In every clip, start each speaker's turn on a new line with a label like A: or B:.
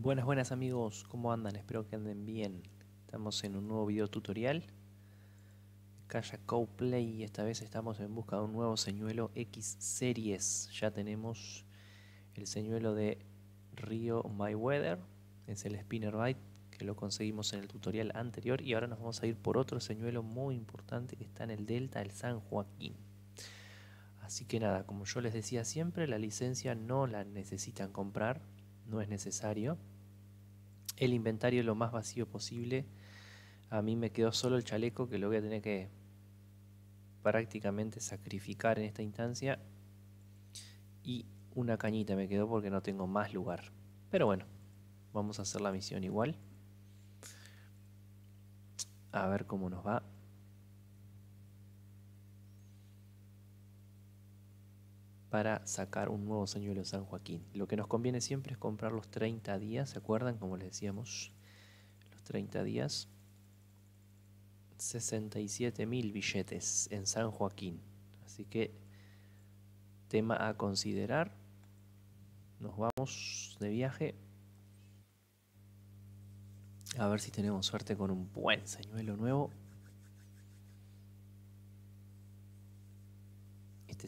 A: Buenas, buenas amigos, ¿cómo andan? Espero que anden bien. Estamos en un nuevo video tutorial. calla Coplay y esta vez estamos en busca de un nuevo señuelo X Series. Ya tenemos el señuelo de río My Weather, es el Spinner Bite que lo conseguimos en el tutorial anterior y ahora nos vamos a ir por otro señuelo muy importante que está en el Delta del San Joaquín. Así que nada, como yo les decía siempre, la licencia no la necesitan comprar, no es necesario. El inventario lo más vacío posible. A mí me quedó solo el chaleco que lo voy a tener que prácticamente sacrificar en esta instancia. Y una cañita me quedó porque no tengo más lugar. Pero bueno, vamos a hacer la misión igual. A ver cómo nos va. para sacar un nuevo señuelo San Joaquín. Lo que nos conviene siempre es comprar los 30 días, ¿se acuerdan? Como les decíamos, los 30 días. 67 mil billetes en San Joaquín. Así que tema a considerar. Nos vamos de viaje. A ver si tenemos suerte con un buen señuelo nuevo.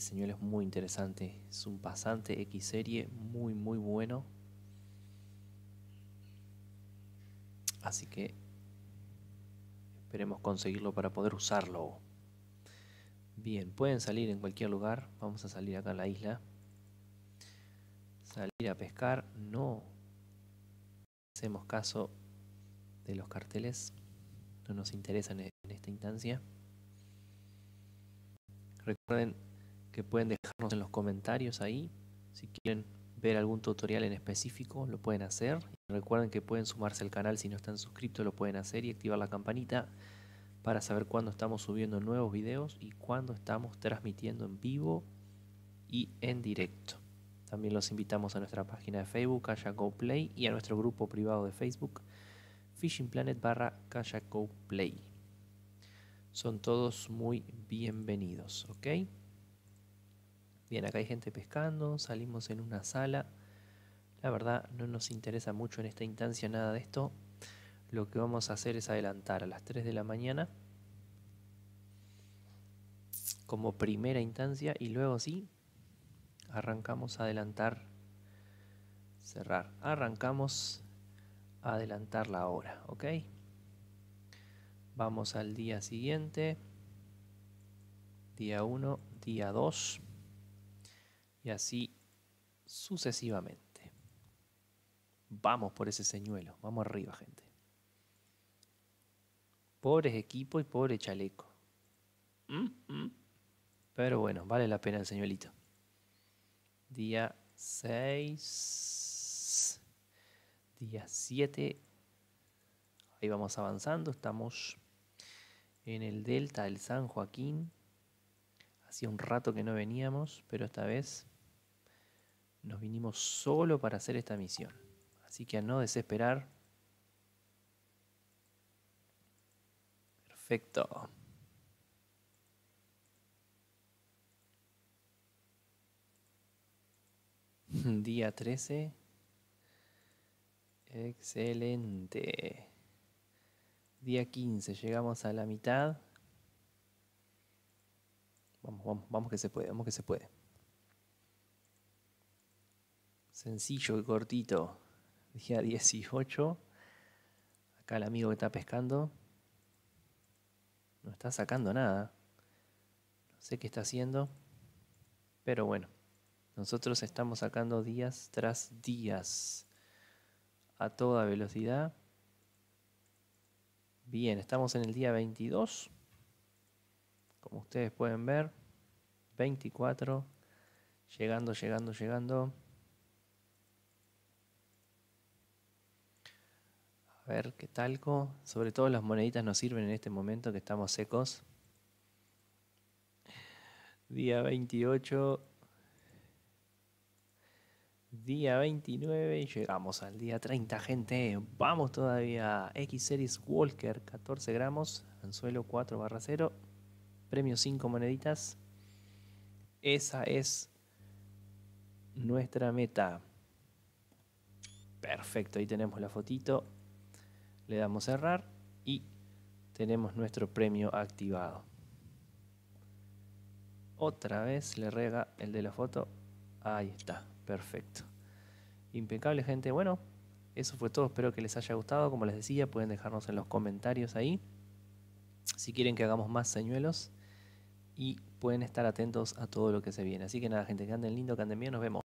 A: Este es muy interesante. Es un pasante X serie muy, muy bueno. Así que esperemos conseguirlo para poder usarlo. Bien, pueden salir en cualquier lugar. Vamos a salir acá a la isla. Salir a pescar. No hacemos caso de los carteles. No nos interesan en esta instancia. Recuerden pueden dejarnos en los comentarios ahí. Si quieren ver algún tutorial en específico, lo pueden hacer. recuerden que pueden sumarse al canal si no están suscritos, lo pueden hacer y activar la campanita para saber cuándo estamos subiendo nuevos videos y cuándo estamos transmitiendo en vivo y en directo. También los invitamos a nuestra página de Facebook, Kayak Play, y a nuestro grupo privado de Facebook, Fishing Planet barra Play. Son todos muy bienvenidos, ¿ok? Bien, acá hay gente pescando, salimos en una sala. La verdad no nos interesa mucho en esta instancia nada de esto. Lo que vamos a hacer es adelantar a las 3 de la mañana como primera instancia y luego sí arrancamos a adelantar cerrar arrancamos a adelantar la hora ok vamos al día siguiente día 1 día 2 y así sucesivamente. Vamos por ese señuelo, vamos arriba, gente. Pobres equipo y pobre chaleco. Mm-hmm. Pero bueno, vale la pena el señuelito. Día 6. Día 7. Ahí vamos avanzando. Estamos en el delta del San Joaquín. Hacía un rato que no veníamos, pero esta vez nos vinimos solo para hacer esta misión. Así que a no desesperar. Perfecto. Día 13. Excelente. Día 15. Llegamos a la mitad. Vamos, vamos, vamos que se puede, vamos que se puede sencillo y cortito. Día 18. Acá el amigo que está pescando. No está sacando nada. No sé qué está haciendo. Pero bueno, nosotros estamos sacando días tras días. A toda velocidad. Bien, estamos en el día 22. Como ustedes pueden ver. 24. Llegando, llegando, llegando. A ver qué talco. Sobre todo las moneditas nos sirven en este momento que estamos secos. Día 28. Día 29 y llegamos al día 30, gente. Vamos todavía. X Series Walker, 14 gramos. Anzuelo 4 barra 0. Premio 5 moneditas. Esa es nuestra meta. Perfecto, ahí tenemos la fotito. Le damos cerrar y tenemos nuestro premio activado. Otra vez le rega el de la foto. Ahí está, perfecto. Impecable gente, bueno, eso fue todo, espero que les haya gustado, como les decía, pueden dejarnos en los comentarios ahí si quieren que hagamos más señuelos y pueden estar atentos a todo lo que se viene. Así que nada, gente, que anden lindo, que anden bien, nos vemos.